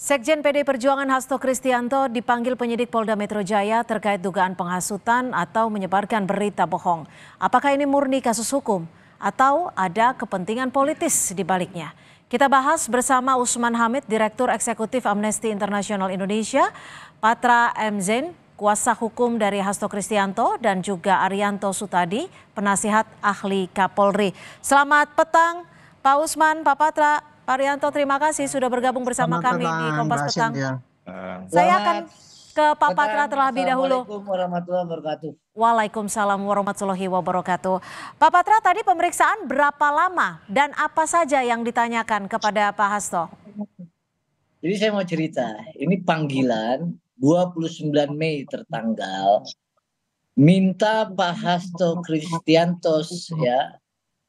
Sekjen PD Perjuangan Hasto Kristianto dipanggil penyidik Polda Metro Jaya terkait dugaan penghasutan atau menyebarkan berita bohong. Apakah ini murni kasus hukum atau ada kepentingan politis di baliknya? Kita bahas bersama Usman Hamid, Direktur Eksekutif Amnesty International Indonesia, Patra M. Zain, kuasa hukum dari Hasto Kristianto, dan juga Arianto Sutadi, penasihat ahli Kapolri. Selamat petang, Pak Usman, Pak Patra. Pak Rianto, terima kasih sudah bergabung bersama Selamat kami di Kompas Petang. Saya akan ke Pak Patra terlebih dahulu. Assalamualaikum warahmatullahi wabarakatuh. Waalaikumsalam warahmatullahi wabarakatuh. Pak Patra, tadi pemeriksaan berapa lama dan apa saja yang ditanyakan kepada Pak Hasto? Jadi saya mau cerita, ini panggilan 29 Mei tertanggal minta Pak Hasto Kristiantos ya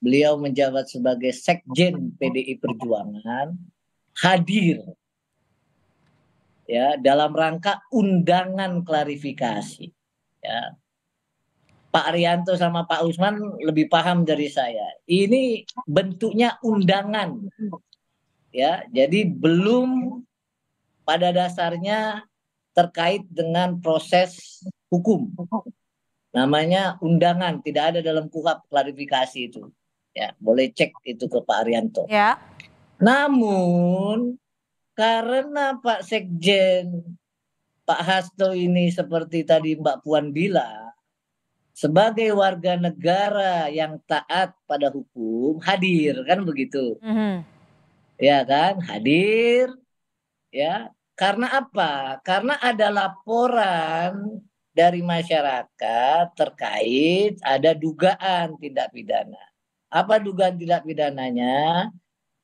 beliau menjabat sebagai sekjen PDI Perjuangan hadir ya dalam rangka undangan klarifikasi ya Pak Arianto sama Pak Usman lebih paham dari saya ini bentuknya undangan ya jadi belum pada dasarnya terkait dengan proses hukum namanya undangan tidak ada dalam kuhap klarifikasi itu ya boleh cek itu ke Pak Arianto. Ya. Namun karena Pak Sekjen Pak Hasto ini seperti tadi Mbak Puan bilang sebagai warga negara yang taat pada hukum hadir kan begitu, mm -hmm. ya kan hadir ya karena apa? Karena ada laporan dari masyarakat terkait ada dugaan tindak pidana apa dugaan tindak pidananya?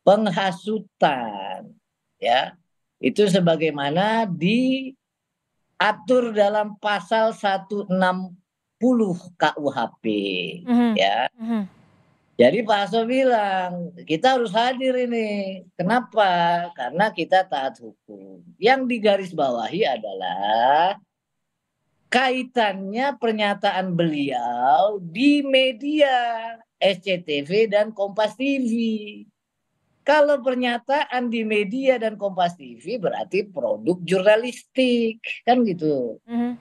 Penghasutan. Ya. Itu sebagaimana diatur dalam pasal 160 KUHP, mm -hmm. ya. Mm -hmm. Jadi Pak Aso bilang, kita harus hadir ini. Kenapa? Karena kita taat hukum. Yang digarisbawahi adalah kaitannya pernyataan beliau di media. SCTV dan Kompas TV. Kalau pernyataan di media dan Kompas TV berarti produk jurnalistik, kan gitu. Mm-hmm.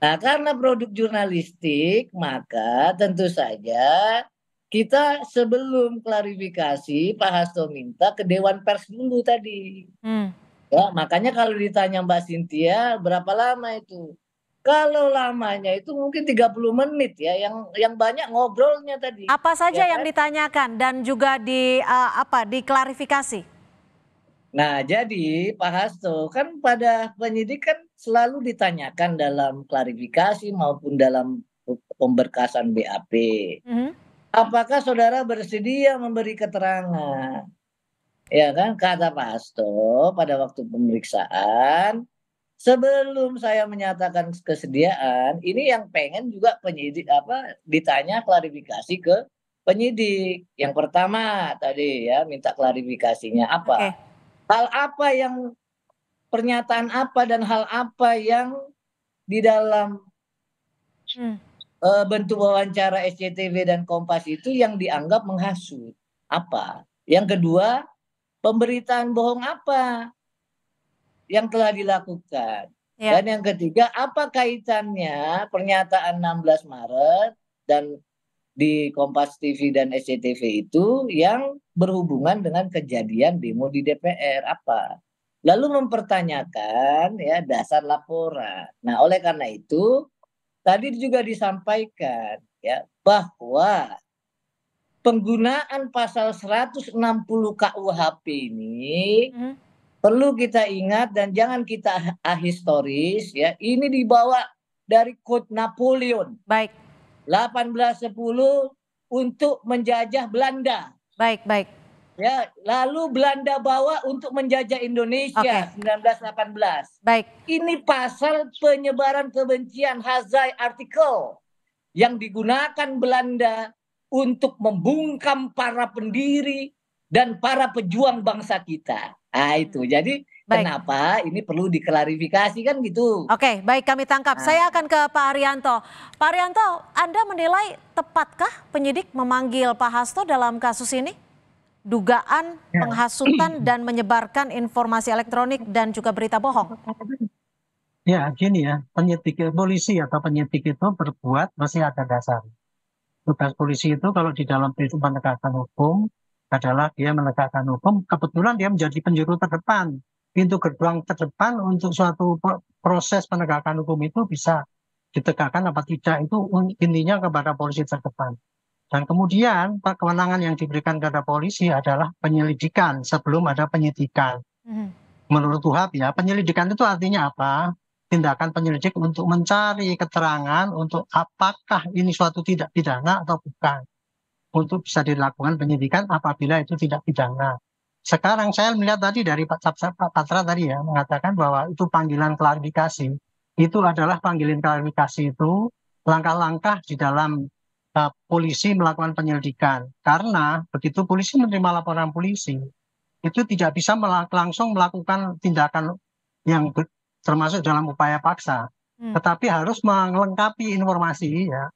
Nah, karena produk jurnalistik, maka tentu saja kita sebelum klarifikasi Pak Hasto minta ke Dewan Pers dulu tadi. Mm. Ya, makanya kalau ditanya Mbak Sintia berapa lama itu? Kalau lamanya itu mungkin 30 menit ya yang yang banyak ngobrolnya tadi. Apa saja ya, yang kan? ditanyakan dan juga di uh, apa diklarifikasi? Nah, jadi Pak Hasto kan pada penyidik kan selalu ditanyakan dalam klarifikasi maupun dalam pemberkasan BAP. Mm -hmm. Apakah saudara bersedia memberi keterangan? Ya kan kata Pak Hasto pada waktu pemeriksaan sebelum saya menyatakan kesediaan, ini yang pengen juga penyidik apa ditanya klarifikasi ke penyidik. Yang pertama tadi ya minta klarifikasinya apa? Okay. Hal apa yang pernyataan apa dan hal apa yang di dalam hmm. uh, bentuk wawancara SCTV dan Kompas itu yang dianggap menghasut apa? Yang kedua, pemberitaan bohong apa? yang telah dilakukan. Ya. Dan yang ketiga, apa kaitannya pernyataan 16 Maret dan di Kompas TV dan SCTV itu yang berhubungan dengan kejadian demo di DPR apa? Lalu mempertanyakan ya dasar laporan. Nah, oleh karena itu tadi juga disampaikan ya bahwa penggunaan pasal 160 KUHP ini hmm Perlu kita ingat dan jangan kita ahistoris ya. Ini dibawa dari Code Napoleon. Baik. 1810 untuk menjajah Belanda. Baik, baik. Ya, lalu Belanda bawa untuk menjajah Indonesia okay. 1918. Baik. Ini pasal penyebaran kebencian Hazai artikel yang digunakan Belanda untuk membungkam para pendiri dan para pejuang bangsa kita. Ah itu. Jadi baik. kenapa ini perlu diklarifikasi kan gitu. Oke, baik kami tangkap. Nah. Saya akan ke Pak Arianto. Pak Arianto, Anda menilai tepatkah penyidik memanggil Pak Hasto dalam kasus ini? Dugaan ya. penghasutan dan menyebarkan informasi elektronik dan juga berita bohong. Ya, gini ya, penyidik polisi atau penyidik itu berbuat masih ada dasar. Tugas polisi itu kalau di dalam penegakan hukum, adalah dia menegakkan hukum. Kebetulan dia menjadi penjuru terdepan, pintu gerbang terdepan untuk suatu proses penegakan hukum itu bisa ditegakkan apa tidak itu intinya kepada polisi terdepan. Dan kemudian kewenangan yang diberikan kepada polisi adalah penyelidikan sebelum ada penyidikan. Mm-hmm. Menurut UHAP ya, penyelidikan itu artinya apa? Tindakan penyelidik untuk mencari keterangan untuk apakah ini suatu tidak pidana atau bukan untuk bisa dilakukan penyidikan apabila itu tidak pidana. Sekarang saya melihat tadi dari Pak, Pak Patra tadi ya mengatakan bahwa itu panggilan klarifikasi. Itu adalah panggilan klarifikasi itu langkah-langkah di dalam uh, polisi melakukan penyelidikan. Karena begitu polisi menerima laporan polisi, itu tidak bisa melang langsung melakukan tindakan yang termasuk dalam upaya paksa. Hmm. Tetapi harus melengkapi informasi ya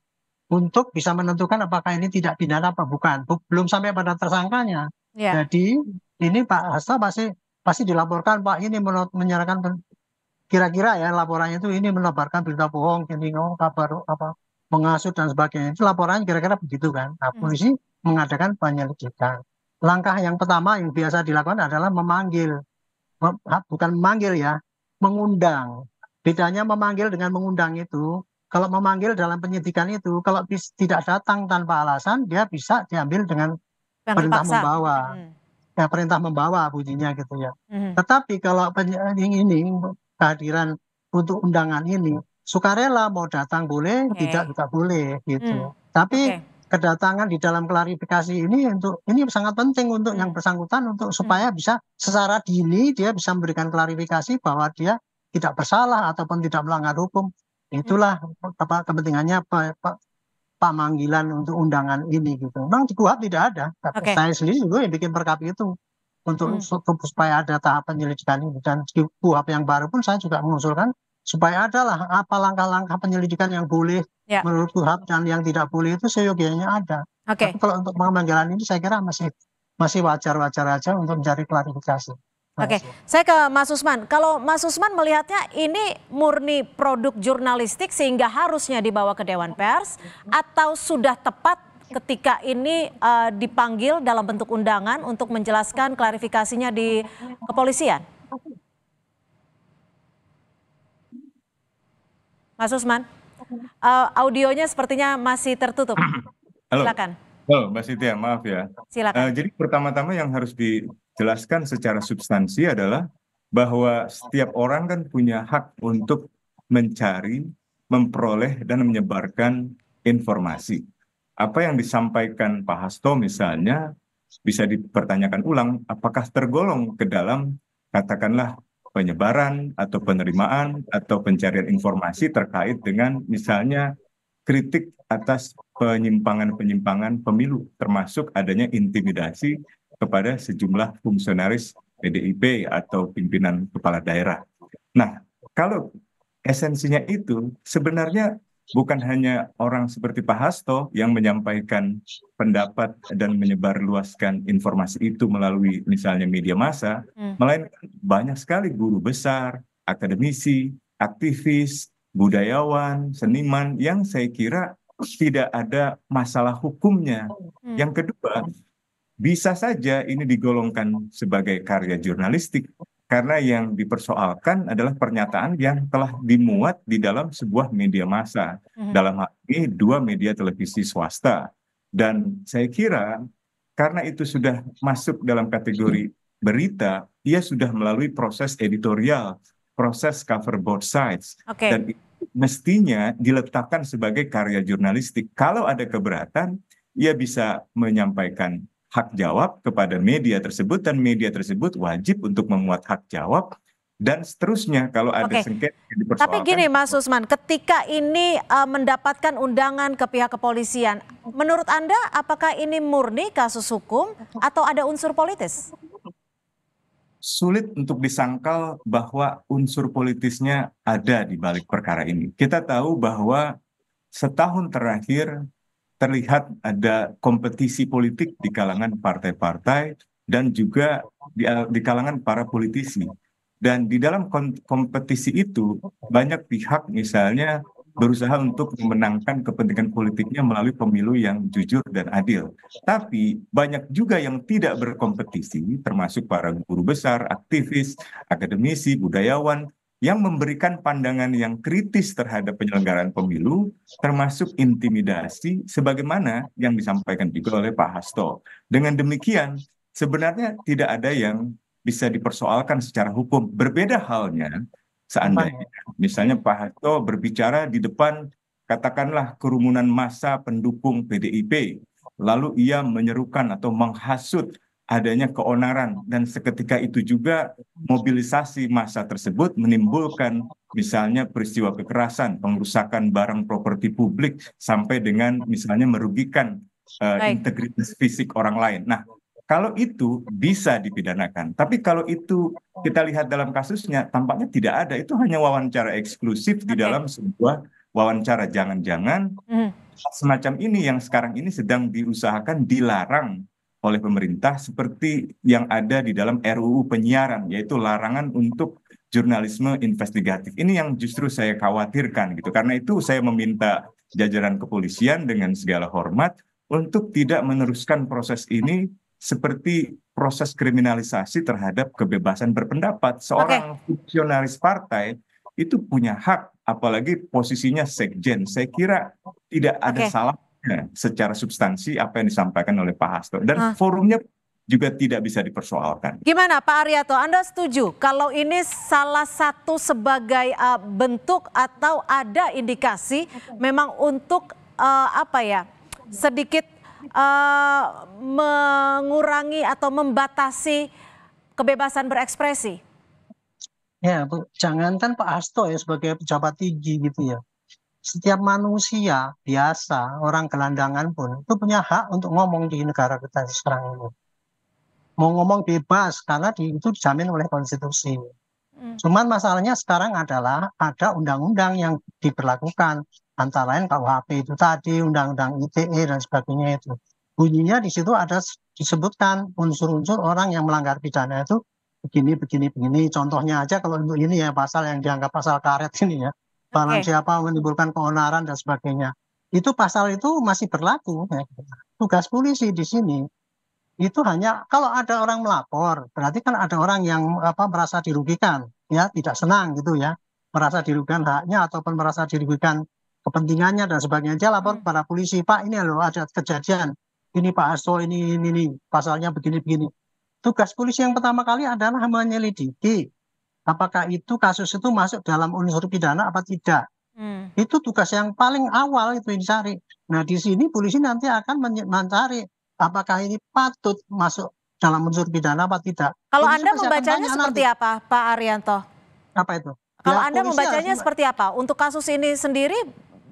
untuk bisa menentukan apakah ini tidak pidana apa bukan. Belum sampai pada tersangkanya. Ya. Jadi ini Pak Hasta pasti pasti dilaporkan Pak ini menyerahkan kira-kira ya laporannya itu ini melaporkan berita bohong, ini ngomong oh, kabar apa mengasut dan sebagainya. Itu laporannya kira-kira begitu kan. Nah, hmm. polisi hmm. mengadakan penyelidikan. Langkah yang pertama yang biasa dilakukan adalah memanggil bukan memanggil ya, mengundang. Bedanya memanggil dengan mengundang itu kalau memanggil dalam penyidikan itu kalau tidak datang tanpa alasan dia bisa diambil dengan perintah dipaksa. membawa hmm. ya perintah membawa bunyinya gitu ya hmm. tetapi kalau ini kehadiran untuk undangan ini sukarela mau datang boleh okay. tidak juga boleh gitu hmm. tapi okay. kedatangan di dalam klarifikasi ini untuk ini sangat penting untuk hmm. yang bersangkutan untuk hmm. supaya bisa secara dini dia bisa memberikan klarifikasi bahwa dia tidak bersalah ataupun tidak melanggar hukum itulah apa kepentingannya apa, apa pemanggilan untuk undangan ini gitu. Memang di kuhab tidak ada, tapi okay. saya sendiri juga yang bikin perkap itu untuk hmm. supaya ada tahap penyelidikan ini dan di kuhab yang baru pun saya juga mengusulkan supaya adalah apa langkah-langkah penyelidikan yang boleh ya. menurut kuhab dan yang tidak boleh itu seyogianya ada. Okay. Tapi kalau untuk pemanggilan ini saya kira masih masih wajar-wajar aja untuk mencari klarifikasi. Oke, okay. saya ke Mas Usman. Kalau Mas Usman melihatnya ini murni produk jurnalistik sehingga harusnya dibawa ke Dewan Pers atau sudah tepat ketika ini uh, dipanggil dalam bentuk undangan untuk menjelaskan klarifikasinya di kepolisian? Mas Usman, uh, audionya sepertinya masih tertutup. Silakan. Halo, Mbak Siti, maaf ya. Silakan. Uh, jadi pertama-tama yang harus di jelaskan secara substansi adalah bahwa setiap orang kan punya hak untuk mencari, memperoleh, dan menyebarkan informasi. Apa yang disampaikan Pak Hasto misalnya bisa dipertanyakan ulang apakah tergolong ke dalam katakanlah penyebaran atau penerimaan atau pencarian informasi terkait dengan misalnya kritik atas penyimpangan-penyimpangan pemilu termasuk adanya intimidasi kepada sejumlah fungsionaris PDIP atau pimpinan kepala daerah. Nah, kalau esensinya itu sebenarnya bukan hanya orang seperti Pak Hasto yang menyampaikan pendapat dan menyebarluaskan informasi itu melalui misalnya media massa, hmm. melainkan banyak sekali guru besar, akademisi, aktivis, budayawan, seniman yang saya kira tidak ada masalah hukumnya. Hmm. Yang kedua, bisa saja ini digolongkan sebagai karya jurnalistik karena yang dipersoalkan adalah pernyataan yang telah dimuat di dalam sebuah media massa mm -hmm. dalam hal ini dua media televisi swasta dan saya kira karena itu sudah masuk dalam kategori berita ia sudah melalui proses editorial proses cover both sides okay. dan mestinya diletakkan sebagai karya jurnalistik kalau ada keberatan ia bisa menyampaikan hak jawab kepada media tersebut dan media tersebut wajib untuk memuat hak jawab dan seterusnya kalau ada okay. sengketa Tapi gini Mas Usman, ketika ini uh, mendapatkan undangan ke pihak kepolisian, menurut Anda apakah ini murni kasus hukum atau ada unsur politis? Sulit untuk disangkal bahwa unsur politisnya ada di balik perkara ini. Kita tahu bahwa setahun terakhir terlihat ada kompetisi politik di kalangan partai-partai dan juga di, eh, di kalangan para politisi. Dan di dalam kompetisi itu banyak pihak misalnya berusaha untuk memenangkan kepentingan politiknya melalui pemilu yang jujur dan adil. Tapi banyak juga yang tidak berkompetisi, termasuk para guru besar, aktivis, akademisi, budayawan, yang memberikan pandangan yang kritis terhadap penyelenggaraan pemilu, termasuk intimidasi, sebagaimana yang disampaikan juga oleh Pak Hasto. Dengan demikian, sebenarnya tidak ada yang bisa dipersoalkan secara hukum. Berbeda halnya seandainya, misalnya Pak Hasto berbicara di depan katakanlah kerumunan massa pendukung PDIP, lalu ia menyerukan atau menghasut adanya keonaran dan seketika itu juga mobilisasi massa tersebut menimbulkan misalnya peristiwa kekerasan, pengrusakan barang properti publik sampai dengan misalnya merugikan uh, integritas fisik orang lain. Nah, kalau itu bisa dipidanakan. Tapi kalau itu kita lihat dalam kasusnya tampaknya tidak ada. Itu hanya wawancara eksklusif okay. di dalam sebuah wawancara jangan-jangan mm. semacam ini yang sekarang ini sedang diusahakan dilarang oleh pemerintah seperti yang ada di dalam RUU penyiaran yaitu larangan untuk jurnalisme investigatif. Ini yang justru saya khawatirkan gitu. Karena itu saya meminta jajaran kepolisian dengan segala hormat untuk tidak meneruskan proses ini seperti proses kriminalisasi terhadap kebebasan berpendapat. Seorang okay. fungsionaris partai itu punya hak apalagi posisinya sekjen. Saya kira tidak ada okay. salah ya, secara substansi apa yang disampaikan oleh Pak Hasto dan ah. forumnya juga tidak bisa dipersoalkan. Gimana Pak Aryato, Anda setuju kalau ini salah satu sebagai uh, bentuk atau ada indikasi memang untuk uh, apa ya sedikit uh, mengurangi atau membatasi kebebasan berekspresi? Ya, Bu, jangankan Pak Hasto ya sebagai pejabat tinggi gitu ya setiap manusia biasa, orang gelandangan pun itu punya hak untuk ngomong di negara kita sekarang ini. Mau ngomong bebas karena di, itu dijamin oleh konstitusi. Hmm. Cuman masalahnya sekarang adalah ada undang-undang yang diberlakukan antara lain KUHP itu tadi, undang-undang ITE dan sebagainya itu. Bunyinya di situ ada disebutkan unsur-unsur orang yang melanggar pidana itu begini, begini, begini. Contohnya aja kalau untuk ini ya pasal yang dianggap pasal karet ini ya barang okay. siapa menimbulkan keonaran dan sebagainya itu pasal itu masih berlaku ya. tugas polisi di sini itu hanya kalau ada orang melapor berarti kan ada orang yang apa merasa dirugikan ya tidak senang gitu ya merasa dirugikan haknya ataupun merasa dirugikan kepentingannya dan sebagainya dia lapor hmm. kepada polisi pak ini loh ada kejadian ini pak aso ini ini, ini pasalnya begini begini tugas polisi yang pertama kali adalah menyelidiki apakah itu kasus itu masuk dalam unsur pidana apa tidak. Hmm. Itu tugas yang paling awal itu yang dicari. Nah, di sini polisi nanti akan mencari apakah ini patut masuk dalam unsur pidana apa tidak. Kalau polisi Anda membacanya seperti nanti. apa, Pak Arianto? Apa itu? Kalau ya, Anda membacanya harus... seperti apa? Untuk kasus ini sendiri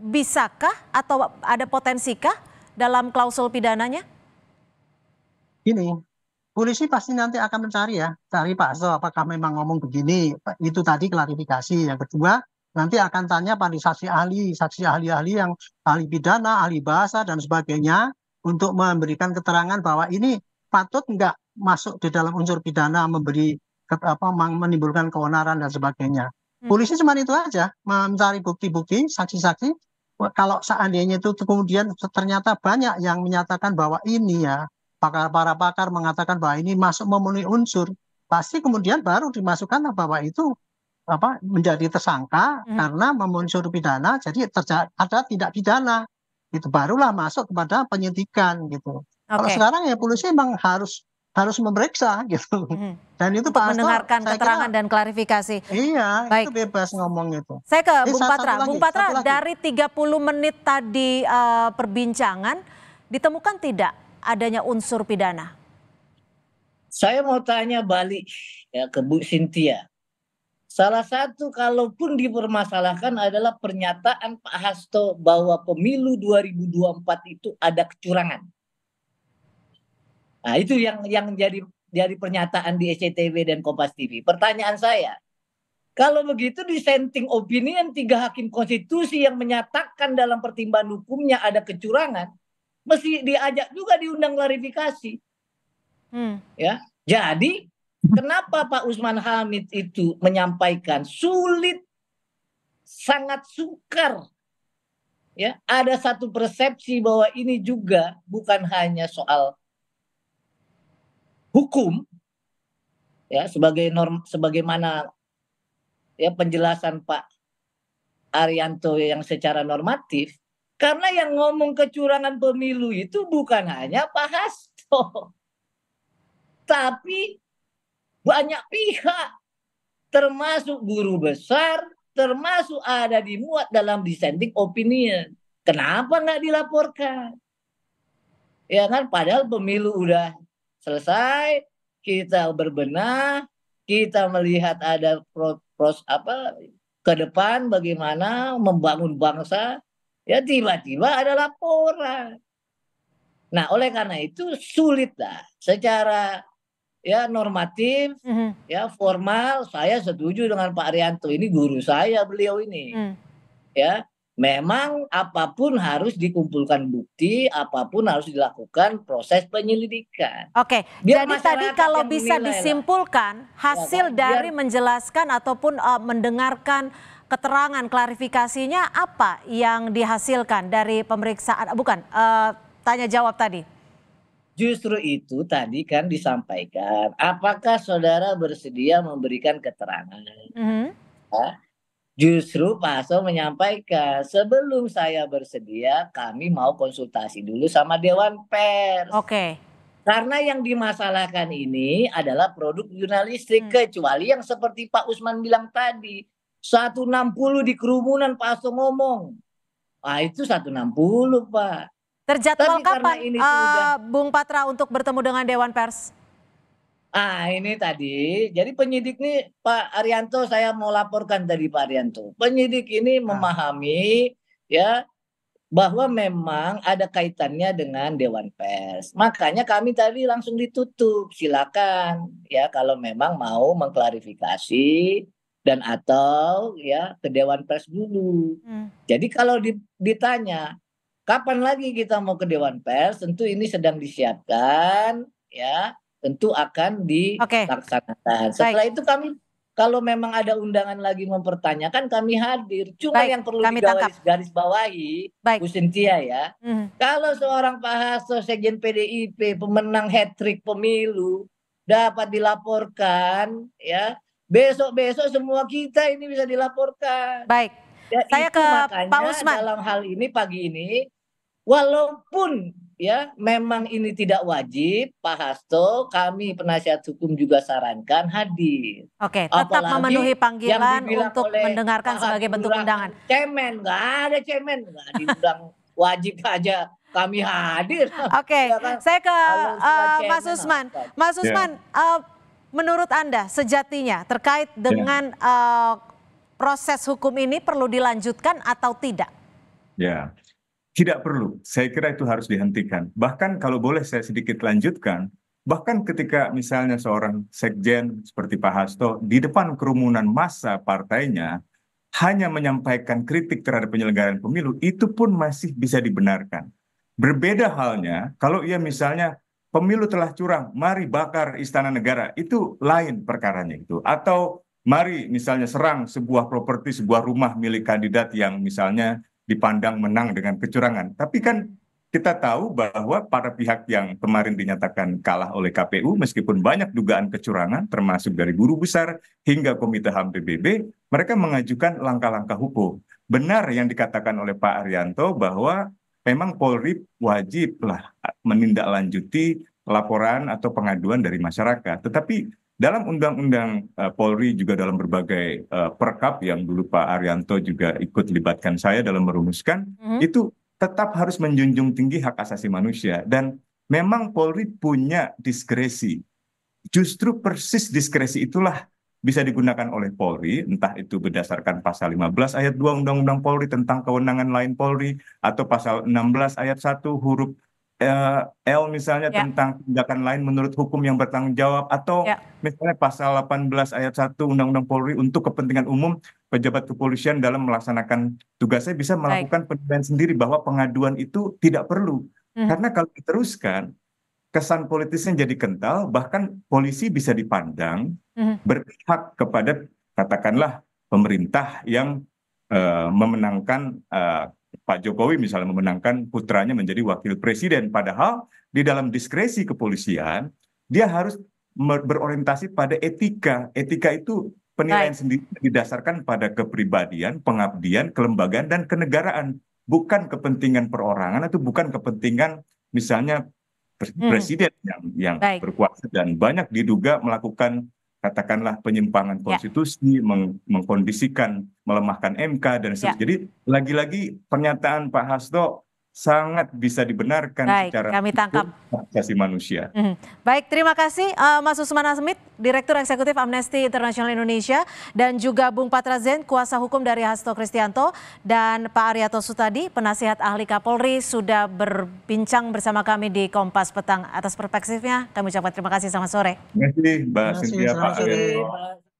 bisakah atau ada potensikah dalam klausul pidananya? Ini polisi pasti nanti akan mencari ya, cari Pak So, apakah memang ngomong begini, itu tadi klarifikasi. Yang kedua, nanti akan tanya pada saksi ahli, saksi ahli-ahli yang ahli pidana, ahli bahasa, dan sebagainya, untuk memberikan keterangan bahwa ini patut nggak masuk di dalam unsur pidana, memberi apa menimbulkan keonaran dan sebagainya. Hmm. Polisi cuma itu aja, mencari bukti-bukti, saksi-saksi. Kalau seandainya itu kemudian ternyata banyak yang menyatakan bahwa ini ya pakar-para pakar mengatakan bahwa ini masuk memenuhi unsur, pasti kemudian baru dimasukkan bahwa itu apa menjadi tersangka hmm. karena memenuhi unsur pidana, jadi terjadi ada tidak pidana. Itu barulah masuk kepada penyidikan gitu. Okay. Kalau sekarang ya polisi memang harus harus memeriksa gitu. Hmm. Dan itu Untuk Pak mendengarkan keterangan kira, dan klarifikasi. Iya, Baik. itu bebas ngomong itu. Saya ke Bung Patra. Bung Patra dari 30 menit tadi uh, perbincangan ditemukan tidak adanya unsur pidana? Saya mau tanya balik ya ke Bu Sintia. Salah satu kalaupun dipermasalahkan adalah pernyataan Pak Hasto bahwa pemilu 2024 itu ada kecurangan. Nah, itu yang yang jadi dari pernyataan di SCTV dan Kompas TV. Pertanyaan saya, kalau begitu dissenting opinion tiga hakim konstitusi yang menyatakan dalam pertimbangan hukumnya ada kecurangan, mesti diajak juga diundang klarifikasi. Hmm. Ya, jadi kenapa Pak Usman Hamid itu menyampaikan sulit, sangat sukar. Ya, ada satu persepsi bahwa ini juga bukan hanya soal hukum, ya sebagai norm, sebagaimana ya penjelasan Pak Arianto yang secara normatif karena yang ngomong kecurangan pemilu itu bukan hanya Pak Hasto. Tapi banyak pihak termasuk guru besar, termasuk ada dimuat dalam dissenting opinion. Kenapa nggak dilaporkan? Ya kan, padahal pemilu udah selesai, kita berbenah, kita melihat ada pros, pros apa ke depan bagaimana membangun bangsa. Ya tiba-tiba ada laporan. Nah, oleh karena itu sulit lah secara ya normatif, mm -hmm. ya formal saya setuju dengan Pak Arianto ini guru saya beliau ini. Mm. Ya, memang apapun harus dikumpulkan bukti, apapun harus dilakukan proses penyelidikan. Oke, okay. jadi tadi kalau bisa disimpulkan hasil ya, kan? dari menjelaskan ataupun uh, mendengarkan keterangan klarifikasinya apa yang dihasilkan dari pemeriksaan bukan uh, tanya jawab tadi? Justru itu tadi kan disampaikan. Apakah saudara bersedia memberikan keterangan? Mm -hmm. Justru Pak Hasto menyampaikan sebelum saya bersedia kami mau konsultasi dulu sama Dewan Pers. Oke. Okay. Karena yang dimasalahkan ini adalah produk jurnalistik hmm. kecuali yang seperti Pak Usman bilang tadi 160 di kerumunan Pak Hasto ngomong. Ah itu 160 Pak. Terjadwal Tapi kapan ini uh, sudah... Bung Patra untuk bertemu dengan Dewan Pers? Ah ini tadi, jadi penyidik ini Pak Arianto saya mau laporkan dari Pak Arianto. Penyidik ini ah. memahami ya bahwa memang ada kaitannya dengan Dewan Pers. Makanya kami tadi langsung ditutup. Silakan ya kalau memang mau mengklarifikasi dan atau ya ke Dewan Pers dulu. Hmm. Jadi kalau ditanya kapan lagi kita mau ke Dewan Pers, tentu ini sedang disiapkan ya, tentu akan dilaksanakan. Okay. Setelah Baik. itu kami kalau memang ada undangan lagi mempertanyakan kami hadir. Cuma Baik, yang perlu kami digaris garis bawahi Baik. Bu Sintia ya. Hmm. Kalau seorang Pak Hasto sekjen PDIP pemenang hat trick pemilu dapat dilaporkan ya Besok-besok semua kita ini bisa dilaporkan. Baik. Ya, Saya ke Pak Usman. Dalam hal ini pagi ini, walaupun ya memang ini tidak wajib, Pak Hasto, kami penasihat hukum juga sarankan hadir. Oke, tetap Apalagi memenuhi panggilan untuk mendengarkan Pak sebagai bentuk undangan. Cemen, nggak ada cemen, nggak diundang wajib aja kami hadir. Oke, okay. saya ke uh, Mas Usman. Mas ya. Usman, yeah. uh, menurut Anda sejatinya terkait ya. dengan ya. uh, proses hukum ini perlu dilanjutkan atau tidak? Ya, tidak perlu. Saya kira itu harus dihentikan. Bahkan kalau boleh saya sedikit lanjutkan, bahkan ketika misalnya seorang sekjen seperti Pak Hasto di depan kerumunan masa partainya hanya menyampaikan kritik terhadap penyelenggaraan pemilu, itu pun masih bisa dibenarkan. Berbeda halnya kalau ia misalnya pemilu telah curang, mari bakar istana negara. Itu lain perkaranya itu. Atau mari misalnya serang sebuah properti, sebuah rumah milik kandidat yang misalnya dipandang menang dengan kecurangan. Tapi kan kita tahu bahwa para pihak yang kemarin dinyatakan kalah oleh KPU, meskipun banyak dugaan kecurangan, termasuk dari guru besar hingga Komite HAM PBB, mereka mengajukan langkah-langkah hukum. Benar yang dikatakan oleh Pak Arianto bahwa memang Polri wajiblah menindaklanjuti laporan atau pengaduan dari masyarakat. Tetapi dalam undang-undang eh, Polri juga dalam berbagai eh, perkap yang dulu Pak Arianto juga ikut libatkan saya dalam merumuskan mm-hmm. itu tetap harus menjunjung tinggi hak asasi manusia dan memang Polri punya diskresi. Justru persis diskresi itulah bisa digunakan oleh Polri, entah itu berdasarkan pasal 15 ayat 2 Undang-Undang Polri tentang kewenangan lain Polri atau pasal 16 ayat 1 huruf eh, L misalnya yeah. tentang tindakan lain menurut hukum yang bertanggung jawab atau yeah. misalnya pasal 18 ayat 1 Undang-Undang Polri untuk kepentingan umum pejabat kepolisian dalam melaksanakan tugasnya bisa melakukan penilaian sendiri bahwa pengaduan itu tidak perlu. Hmm. Karena kalau diteruskan kesan politisnya jadi kental bahkan polisi bisa dipandang mhm. berpihak kepada katakanlah pemerintah yang uh, memenangkan uh, Pak Jokowi misalnya memenangkan putranya menjadi wakil presiden padahal di dalam diskresi kepolisian dia harus berorientasi pada etika etika itu penilaian Baik. sendiri didasarkan pada kepribadian pengabdian kelembagaan dan kenegaraan bukan kepentingan perorangan atau bukan kepentingan misalnya Hmm. presiden hmm. yang yang berkuasa dan banyak diduga melakukan katakanlah penyimpangan ya. konstitusi, ya. meng mengkondisikan, melemahkan MK dan ya. seterusnya. Ya. Jadi lagi-lagi pernyataan Pak Hasto sangat bisa dibenarkan Baik, secara kami tangkap kasih manusia. Mm -hmm. Baik, terima kasih uh, Mas Usman Asmit, Direktur Eksekutif Amnesty International Indonesia dan juga Bung Patra Zen, kuasa hukum dari Hasto Kristianto dan Pak Ariato Sutadi, penasihat ahli Kapolri sudah berbincang bersama kami di Kompas Petang atas perspektifnya. Kami ucapkan terima kasih selamat sore. Terima kasih Mbak Cynthia Pak